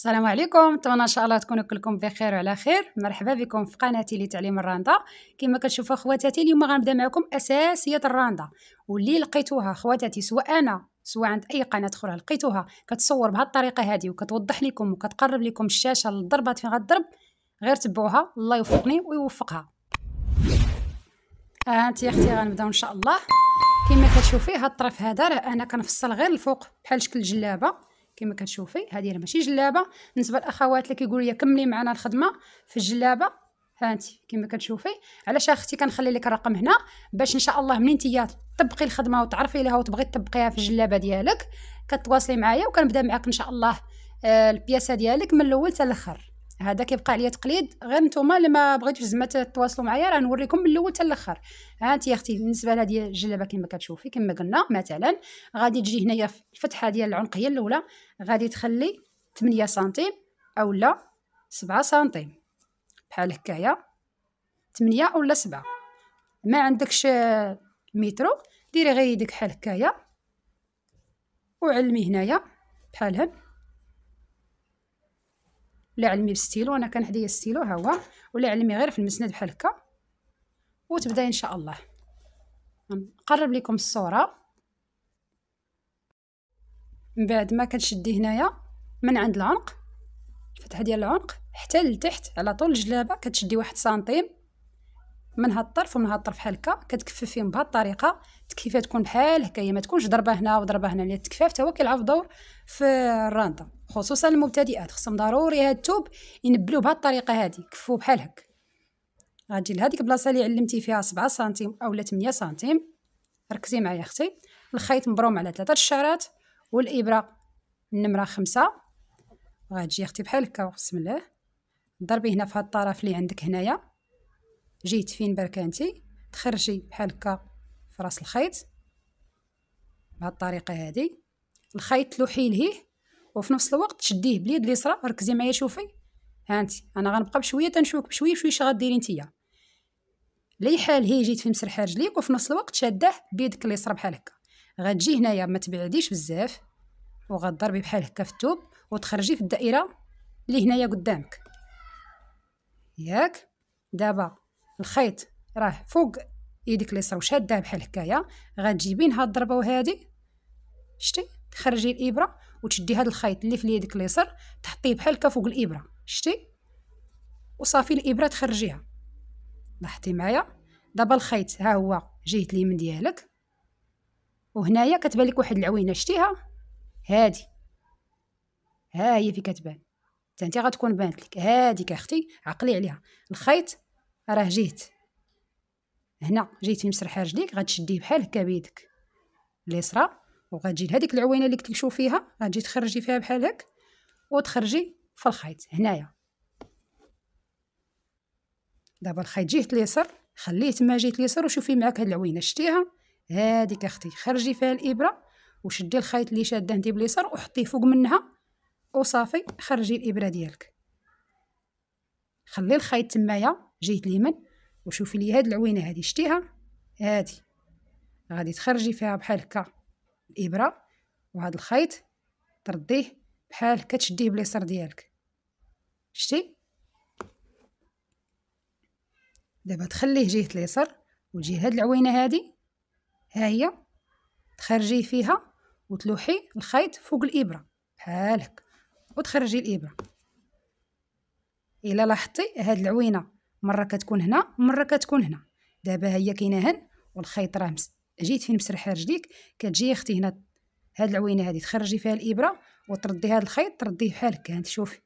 السلام عليكم نتمنى ان شاء الله تكونوا كلكم بخير وعلى خير مرحبا بكم في قناتي لتعليم الراندا كما كتشوفوا خواتاتي اليوم غنبدا معكم اساسيات الراندا واللي لقيتوها خواتاتي سواء انا سواء عند اي قناه اخرى لقيتوها كتصور بهذه الطريقه هذه وكتوضح لكم وكتقرب لكم الشاشه للضربات فين غتضرب غير تبعوها الله يوفقني ويوفقها آه انت يا اختي غنبداو ان شاء الله كما كتشوفي هاد الطرف هذا راه انا كنفصل غير الفوق بحال شكل جلابه كما كتشوفي هذه راه ماشي جلابه بالنسبه للاخوات اللي كيقولوا لي كملي معنا الخدمه في الجلابه ها انت كما كتشوفي علاش اختي كنخلي لك الرقم هنا باش ان شاء الله منين انت تطبقي الخدمه وتعرفي لها وتبغي تطبقيها في الجلابه ديالك كتواصلي معايا وكنبدا معاك ان شاء الله آه، البياسه ديالك من الاول حتى الاخر هذا كيبقى عليا تقليد غير نتوما اللي ما بغيتوش زعما تتواصلوا معايا راه نوريكم من الاول حتى الاخر ها انت يا اختي بالنسبه لهذه الجلابه كما كتشوفي كما قلنا مثلا غادي تجي هنايا الفتحه ديال العنق هي الاولى غادي تخلي 8 سنتيم اولا 7 سنتيم بحال هكايا 8 اولا 7 ما عندكش مترو ديري غير يدك بحال هكايا وعلمي هنايا بحال هاد ولا علمي بالستيلو انا كان حدايا الستيلو ها هو ولا علمي غير في المسند بحال هكا وتبدا ان شاء الله نقرب لكم الصوره من بعد ما كنشدي هنايا من عند العنق الفتحه ديال العنق حتى لتحت على طول الجلابه كتشدي واحد سنتيم من هاد الطرف ومن هاد الطرف بحال هكا كتكفف فيهم بهاد الطريقه التكفيفه تكون بحال هكايا هي ما تكونش ضربه هنا وضربه هنا لان التكفاف حتى هو كيلعب دور في الرانطه خصوصا المبتدئات خصهم ضروري هاد الثوب ينبلو بهاد الطريقه هادي كفوه بحال هكا غادي لهاديك البلاصه اللي علمتي فيها 7 سنتيم اولا 8 سنتيم ركزي معايا اختي الخيط مبروم على ثلاثه الشعرات والابره النمره خمسة غتجي اختي بحال هكا بسم الله ضربي هنا في هاد الطرف اللي عندك هنايا جيت فين بركانتي تخرجي بحال هكا في راس الخيط بهاد الطريقه هادي الخيط لوحي لهيه وفي نفس الوقت تشديه باليد اليسرى ركزي معايا شوفي هانتي انا غنبقى بشويه تنشوفك بشويه بشويه شي غديري نتيا حال هي جيت في مسرحه رجليك وفي نفس الوقت شاده بيدك اليسرى بحال هكا غتجي هنايا ما تبعديش بزاف وغضربي بحال هكا في الثوب وتخرجي في الدائره اللي هنايا قدامك ياك دابا الخيط راه فوق يديك اليسرى وشاده بحال هكايا غتجيبين هاد الضربه وهادي شتي تخرجي الابره وتشدي هاد الخيط اللي في اليدك اليسر تحطيه بحال هكا فوق الابره شتي وصافي الابره تخرجيها لاحظتي معايا دابا الخيط ها هو جهه اليمين ديالك وهنايا كتبان لك واحد العوينه شتيها هادي ها هي في كتبان حتى انت غتكون بانت لك هاديك اختي عقلي عليها الخيط راه جيت هنا جيتي مسرح رجليك غتشديه بحال هكا بيدك اليسرى وغتجي لهذيك العوينه اللي كنتي فيها غتجي تخرجي فيها بحال هك وتخرجي في الخيط هنايا دابا الخيط جهه اليسر خليه تما جهه اليسر وشوفي معاك هاد العوينه شتيها هاديك اختي خرجي فيها الابره وشدي الخيط اللي شاده انت باليسر وحطيه فوق منها وصافي خرجي الابره ديالك خلي الخيط تمايا جيت اليمين وشوفي لي هاد العوينه هادي شتيها هادي غادي تخرجي فيها بحال هكا الابره وهاد الخيط ترديه بحال هكا تشديه باليسر ديالك شتي دابا تخليه جهه اليسر وتجي هاد العوينه هادي ها هي تخرجي فيها وتلوحي الخيط فوق الابره بحال هكا وتخرجي الابره الا لاحظتي هاد العوينه مره كتكون هنا مره كتكون هنا دابا هي كاينه هن والخيط راه جيت فين مسرحه رجليك كتجي اختي هنا هاد العوينه هادي تخرجي فيها الابره وتردي هاد الخيط ترديه بحال هكا هانت شوفي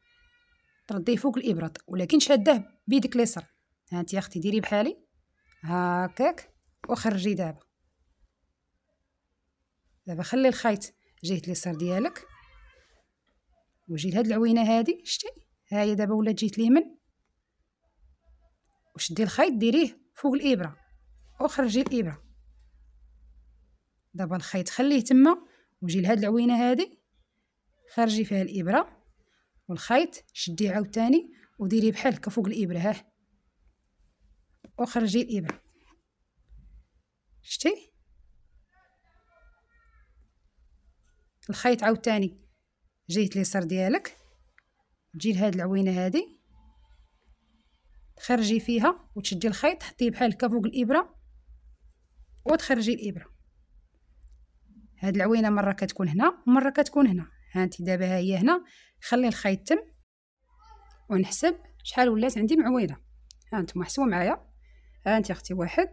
ترديه فوق الابره ولكن شاده بيدك اليسر هانت يا اختي ديري بحالي هاكاك وخرجي دابا دابا خلي الخيط جهه اليسار ديالك وجي لهاد العوينه هادي شتي هاهي دابا ولات جهه اليمين وشدي الخيط ديريه فوق الابره وخرجي الابره دابا الخيط خليه تما وجي لهاد العوينه هادي خرجي فيها الابره والخيط شديه عاوتاني وديريه بحال هكا فوق الابره هاه وخرجي الابره شتي الخيط عاوتاني جيت ليسر ديالك تجي لهاد العوينه هادي تخرجي فيها وتشدي الخيط تحطيه بحال هكا فوق الابره وتخرجي الابره هاد العوينه مره كتكون هنا ومره كتكون هنا ها انت دابا ها هي هنا خلي الخيط تم ونحسب شحال ولات عندي معوينه ها انتم حسبوا معايا ها انت اختي واحد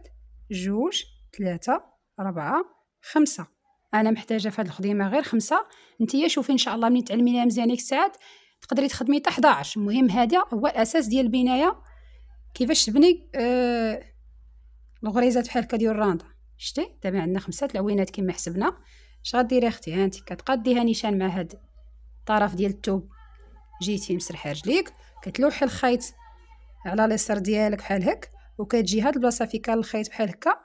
جوج ثلاثة أربعة خمسة انا محتاجه في هاد الخديمه غير خمسة نتيا شوفي ان شاء الله ملي تعلمينها مزيان ديك الساعات تقدري تخدمي حتى 11 المهم هذا هو الاساس ديال البنايه كيفاش تبني آه، الغريزات بحال هكا ديال الراندا شتي دابا عندنا خمسة العوينات كما حسبنا اش غديري اختي هانتي كتقاديها نيشان مع هاد الطرف ديال الثوب جيتي مسرحه رجليك كتلوحي الخيط على اليسار ديالك بحال هك وكتجي هاد البلاصه فين كان الخيط بحال هكا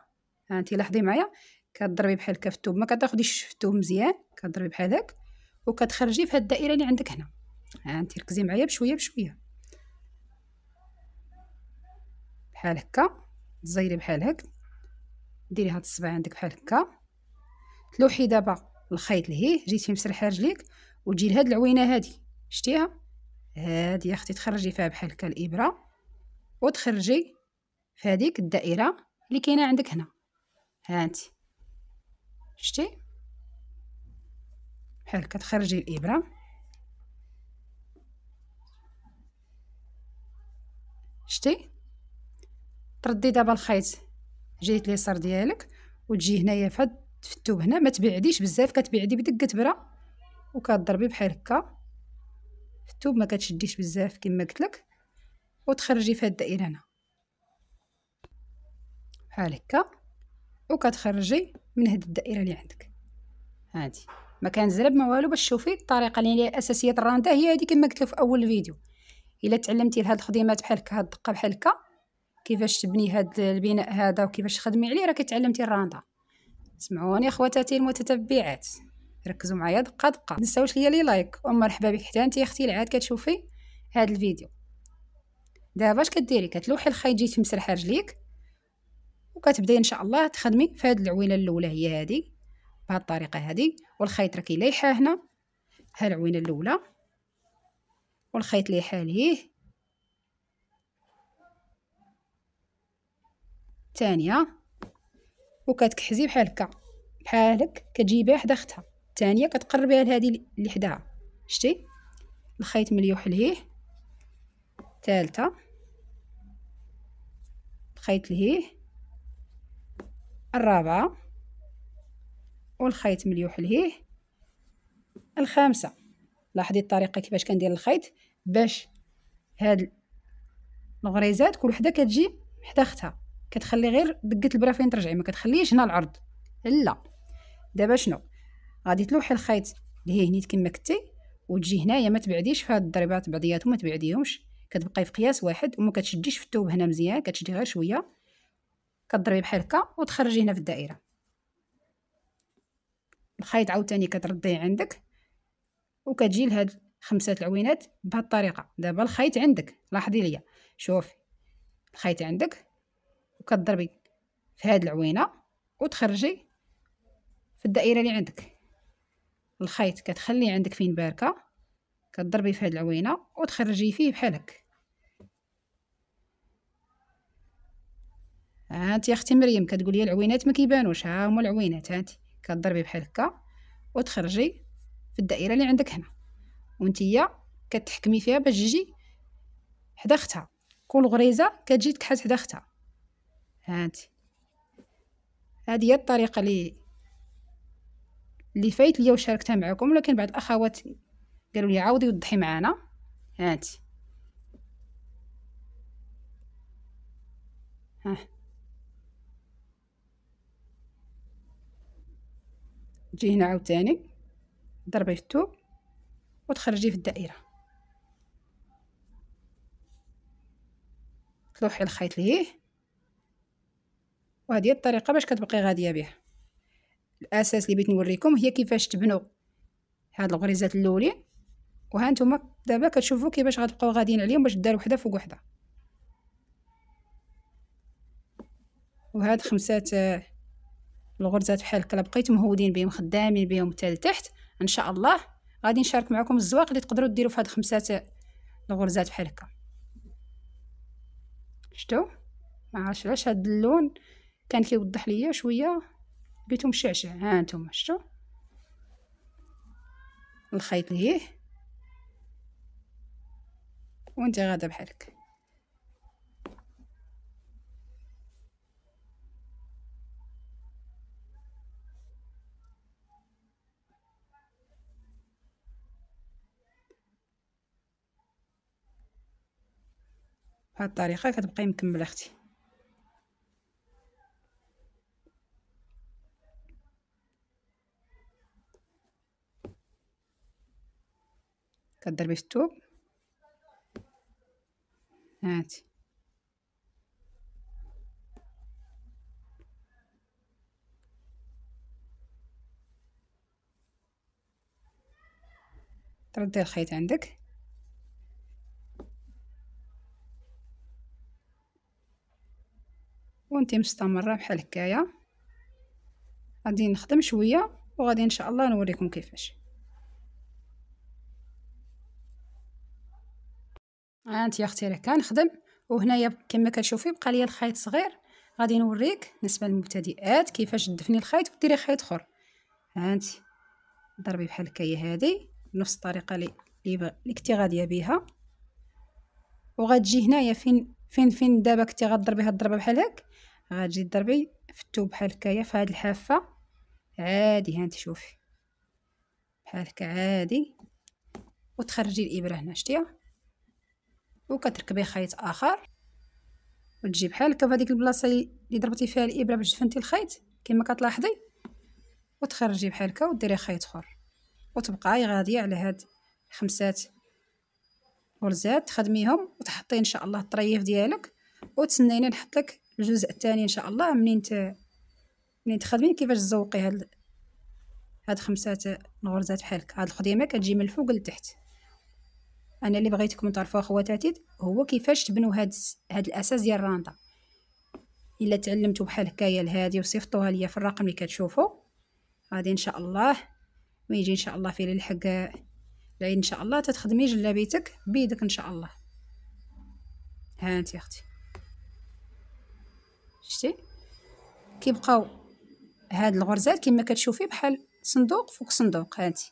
هانتي لاحظي معايا كضربي بحال هكا في الثوب ما كتاخديش في الثوب مزيان كضربي بحال هك وكتخرجي في هاد الدائره اللي عندك هنا هانتي ركزي معايا بشويه بشويه بحال هكا تزيري بحال هكا ديري هاد الصبع عندك بحال هكا تلوحي دابا الخيط لهيه جيتي مسرحه رجليك وتجي لهاد العوينه هادي شتيها هادي اختي تخرجي فيها بحال هكا الابره وتخرجي في هذيك الدائره اللي كاينه عندك هنا ها انت شتي بحال هكا تخرجي الابره شتي تردي دابا الخيط جيت اليسار ديالك وتجي هنايا في هاد هنا ما تبعديش بزاف كتبعدي بدقه تبره وكضربي بحال هكا التوب ما كتشديش بزاف كما قلت لك وتخرجي في هاد الدائره هنا بحال هكا وكتخرجي من هاد الدائره اللي عندك هادي ما زرب ما والو باش تشوفي الطريقه اللي اساسيه الراندا هي هادي كما قلت في اول الفيديو الا تعلمتي لهاد الخديمات بحال هكا هاد الدقه بحال هكا كيفاش تبني هاد البناء هذا وكيفاش تخدمي عليه راكي تعلمتي الراندا سمعوني اخواتاتي المتتبعات ركزوا معايا دقه دقه ما تنساوش ليا لي لايك ومرحبا بك حتى انت اختي العاد كتشوفي هاد الفيديو دابا اش كديري كتلوحي الخيط جيتي مسرحه رجليك وكتبداي ان شاء الله تخدمي في هاد العوينه الاولى هي هادي بهاد الطريقه هادي والخيط راكي لايحه هنا ها العوينه الاولى والخيط لايحه ليه الثانيه وكتكحزي بحال هكا بحال هكا كتجيبي حدا اختها الثانيه كتقربيها لهذه اللي حداها شتي الخيط مليوح ليه الثالثه الخيط ليه الرابعه والخيط مليوح ليه الخامسه لاحظي الطريقه كيفاش كندير الخيط باش هاد الغريزات كل وحده كتجي حدا اختها كتخلي غير دقه فين ترجعي ما كتخليش هنا العرض لا دابا شنو غادي تلوحي الخيط لهيه نيت كما كنتي وتجي هنايا ما تبعديش في هاد الضربات بعضياتهم ما تبعديهمش كتبقاي في قياس واحد وما كتشديش في الثوب هنا مزيان كتشدي غير شويه كتضربي بحال هكا وتخرجي هنا في الدائره الخيط عاوتاني كترديه عندك وكتجي لهاد خمسه العوينات بهاد الطريقه دابا الخيط عندك لاحظي ليا شوفي الخيط عندك كتضربي في هاد العوينه وتخرجي في الدائره اللي عندك الخيط كتخليه عندك فين باركه كتضربي في هاد العوينه وتخرجي فيه بحال هكا ها انت يا اختي مريم كتقولي العوينات ما كيبانوش ها هما العوينات ها انت كتضربي بحال هكا وتخرجي في الدائره اللي عندك هنا وانتيا كتحكمي فيها باش تجي حدا اختها كل غريزه كتجي تكحل حدا اختها هانتي هذه هي الطريقه اللي اللي فايت ليا وشاركتها معكم ولكن بعض الاخوات قالوا لي عاودي وضحي معنا هانتي ها تجي هنا عاوتاني ضربي في الثوب وتخرجي في الدائره تلوحي الخيط ليه وهذه الطريقه باش كتبقي غاديه به الاساس اللي بغيت نوريكم هي كيفاش تبنوا هاد الغريزات الاولين وها نتوما دابا كتشوفوا كيفاش غتبقاو غاديين عليهم باش دار وحده فوق وحده وهاد خمسات الغرزات بحال هكا بقيتو مهودين بهم خدامين بهم حتى لتحت ان شاء الله غادي نشارك معكم الزواق اللي تقدروا ديروا في هاد خمسات الغرزات بحال هكا شفتوا ما عرفتش علاش هاد اللون كان كيوضح ليا شويه بيتو مشعشع ها انتم شفتو الخيط ليه وانت غادا بحالك بهاد الطريقه كتبقاي مكمله اختي كدير به الثوب هاتي تردي الخيط عندك وانتي مستمره بحال هكايا غادي نخدم شويه وغادي ان شاء الله نوريكم كيفاش انت يا اختي راه كنخدم وهنايا كما كتشوفي بقى ليا الخيط صغير غادي نوريك بالنسبه للمبتدئات كيفاش تدفني الخيط وديري خيط اخر انت ضربي بحال هكايا هادي بنفس الطريقه اللي اللي كنتي غاديه بها وغتجي هنايا فين فين فين دابا كنتي غضربي هاد الضربه بحال هك غتجي تضربي في الثوب بحال هكايا في هاد الحافه عادي انت شوفي بحال هكا عادي وتخرجي الابره هنا شتيها وكتركبي خيط اخر وتجي بحال هكا في البلاصه اللي ضربتي فيها الابره باش دفنتي الخيط كما كتلاحظي وتخرجي بحال هكا وديري خيط اخر وتبقاي غاديه على هاد خمسات غرزات تخدميهم وتحطي ان شاء الله الطريف ديالك وتسنيني نحط لك الجزء الثاني ان شاء الله منين ت... منين تخدمي كيفاش تزوقي هاد هاد خمسات الغرزات بحال هكا هاد الخديمه كتجي من الفوق لتحت انا اللي بغيتكم تعرفوها خواتاتي هو كيفاش تبنوا هاد هاد الاساس ديال الراندا الا تعلمتوا بحال هكايا لهادي وصيفطوها ليا في الرقم اللي كتشوفوا غادي ان شاء الله ما يجي ان شاء الله في الحق العيد ان شاء الله تتخدمي جلابيتك بيدك ان شاء الله ها انت اختي شتي كيبقاو هاد الغرزات كما كتشوفي بحال صندوق فوق صندوق هانتي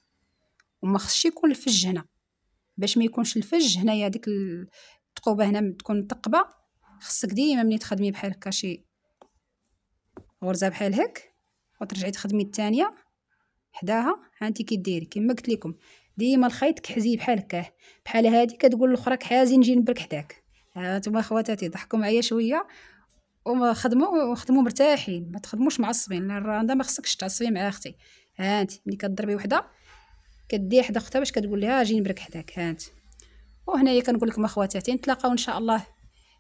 وما خصش يكون الفج هنا باش ما يكونش الفج هنايا ديك الثقوبه هنا تكون مثقبه خصك ديما ملي تخدمي بحال هكا شي غرزه بحال هك وترجعي تخدمي الثانيه حداها هانتي كديري كما قلت لكم ديما الخيط كحزي بحال هكا بحال هادي كتقول الاخرى كحازي نجي نبرك حداك هانتوما خواتاتي ضحكوا معايا شويه وما خدموا وخدموا مرتاحين ما تخدموش معصبين راه ما خصكش تعصبي مع اختي هانتي ملي كضربي وحده كدي حدا اختها باش كتقول لها جي نبرك حداك هانت وهنايا كنقول لكم اخواتاتي نتلاقاو ان شاء الله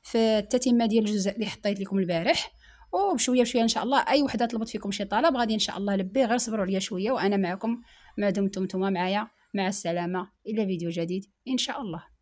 في التتمه ديال الجزء اللي حطيت لكم البارح وبشويه بشويه ان شاء الله اي وحده طلبت فيكم شي طلب غادي ان شاء الله لبيه غير صبروا عليا شويه وانا معكم ما دمتم نتوما معايا مع السلامه الى فيديو جديد ان شاء الله